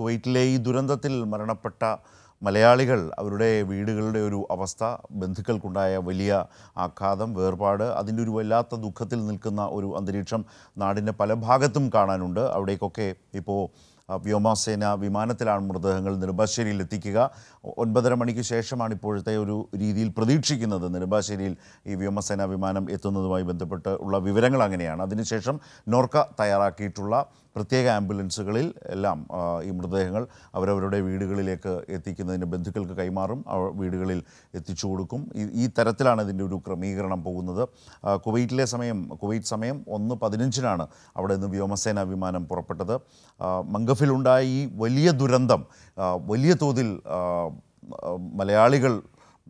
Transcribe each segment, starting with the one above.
കുവൈറ്റിലെ ഈ ദുരന്തത്തിൽ മരണപ്പെട്ട മലയാളികൾ അവരുടെ വീടുകളുടെ ഒരു അവസ്ഥ ബന്ധുക്കൾക്കുണ്ടായ വലിയ ആഘാതം വേർപാട് അതിൻ്റെ ഒരു വല്ലാത്ത ദുഃഖത്തിൽ നിൽക്കുന്ന ഒരു അന്തരീക്ഷം നാടിൻ്റെ പല ഭാഗത്തും കാണാനുണ്ട് അവിടേക്കൊക്കെ ഇപ്പോൾ വ്യോമസേന വിമാനത്തിലാണ് മൃതദേഹങ്ങൾ നെടുമ്പാശ്ശേരിയിൽ എത്തിക്കുക ഒൻപതര മണിക്ക് ശേഷമാണ് ഇപ്പോഴത്തെ ഒരു രീതിയിൽ പ്രതീക്ഷിക്കുന്നത് നെടുമ്പാശ്ശേരിയിൽ ഈ വ്യോമസേന വിമാനം എത്തുന്നതുമായി ബന്ധപ്പെട്ട് ഉള്ള വിവരങ്ങൾ അങ്ങനെയാണ് അതിനുശേഷം നോർക്ക തയ്യാറാക്കിയിട്ടുള്ള പ്രത്യേക ആംബുലൻസുകളിൽ എല്ലാം ഈ മൃതദേഹങ്ങൾ അവരവരുടെ വീടുകളിലേക്ക് എത്തിക്കുന്നതിന് ബന്ധുക്കൾക്ക് കൈമാറും വീടുകളിൽ എത്തിച്ചു കൊടുക്കും ഈ തരത്തിലാണ് ഇതിൻ്റെ ഒരു ക്രമീകരണം പോകുന്നത് കുവൈറ്റിലെ സമയം കുവൈറ്റ് സമയം ഒന്ന് പതിനഞ്ചിനാണ് അവിടെ നിന്ന് വ്യോമസേനാ വിമാനം പുറപ്പെട്ടത് മംഗഫിലുണ്ടായ ഈ വലിയ ദുരന്തം വലിയ തോതിൽ മലയാളികൾ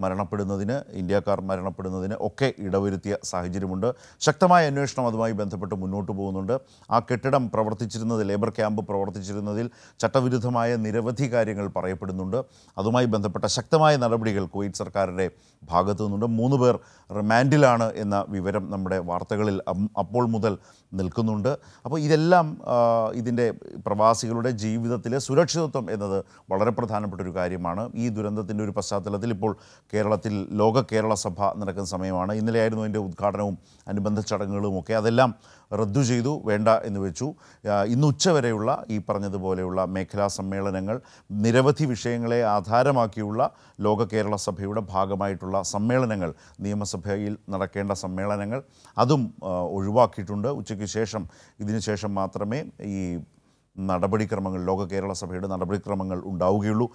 മരണപ്പെടുന്നതിന് ഇന്ത്യക്കാർ മരണപ്പെടുന്നതിന് ഒക്കെ ഇടവരുത്തിയ സാഹചര്യമുണ്ട് ശക്തമായ അന്വേഷണം അതുമായി ബന്ധപ്പെട്ട് മുന്നോട്ട് പോകുന്നുണ്ട് ആ കെട്ടിടം പ്രവർത്തിച്ചിരുന്നത് ലേബർ ക്യാമ്പ് പ്രവർത്തിച്ചിരുന്നതിൽ ചട്ടവിരുദ്ധമായ നിരവധി കാര്യങ്ങൾ പറയപ്പെടുന്നുണ്ട് അതുമായി ബന്ധപ്പെട്ട ശക്തമായ നടപടികൾ കുവൈറ്റ് സർക്കാരിൻ്റെ ഭാഗത്തു നിന്നുണ്ട് മൂന്ന് പേർ റിമാൻഡിലാണ് എന്ന വിവരം നമ്മുടെ വാർത്തകളിൽ അപ്പോൾ മുതൽ നിൽക്കുന്നുണ്ട് അപ്പോൾ ഇതെല്ലാം ഇതിൻ്റെ പ്രവാസികളുടെ ജീവിതത്തിലെ സുരക്ഷിതത്വം എന്നത് വളരെ പ്രധാനപ്പെട്ട ഒരു കാര്യമാണ് ഈ ദുരന്തത്തിൻ്റെ ഒരു പശ്ചാത്തലത്തിൽ ഇപ്പോൾ കേരളത്തിൽ ലോക കേരള സഭ നടക്കുന്ന സമയമാണ് ഇന്നലെയായിരുന്നു അതിൻ്റെ ഉദ്ഘാടനവും അനുബന്ധ ചടങ്ങുകളുമൊക്കെ അതെല്ലാം റദ്ദു ചെയ്തു വേണ്ട എന്ന് വെച്ചു ഇന്ന് ഉച്ചവരെയുള്ള ഈ പറഞ്ഞതുപോലെയുള്ള മേഖലാ സമ്മേളനങ്ങൾ നിരവധി വിഷയങ്ങളെ ആധാരമാക്കിയുള്ള ലോക കേരള സഭയുടെ ഭാഗമായിട്ടുള്ള സമ്മേളനങ്ങൾ നിയമസഭയിൽ നടക്കേണ്ട സമ്മേളനങ്ങൾ അതും ഒഴിവാക്കിയിട്ടുണ്ട് ഉച്ചയ്ക്ക് ശേഷം ശേഷം മാത്രമേ ഈ നടപടിക്രമങ്ങൾ ലോക കേരള സഭയുടെ നടപടിക്രമങ്ങൾ ഉണ്ടാവുകയുള്ളൂ